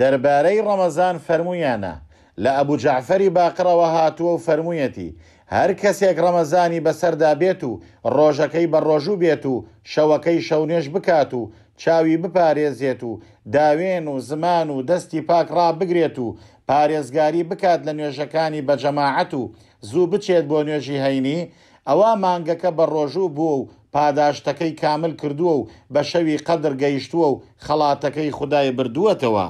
دەربارەی ڕەمەزان فەرموویانە لە ئەبوو جعفەری باقرەوە هاتووە و فەرموویەتی هەر کەسێک ڕەمەزانی بەسەردا بێت و ڕۆژەکەی بە ڕۆژوو بێت و شەوەکەی شەونێش بکات و چاوی بپارێزێت و داوێن و زمان و دەستی پاک ڕابگرێت و پارێزگاری بکات لە نوێژەکانی بە جەماعەت و زوو بچێت بۆ نوێژی هەینی ئەوە مانگەکە بە ڕۆژوو بوو و پاداشتەکەی کامل کردووە و بە شەوی قەدر گەیشتووە و خەڵاتەکەی خدای بردووەتەوە.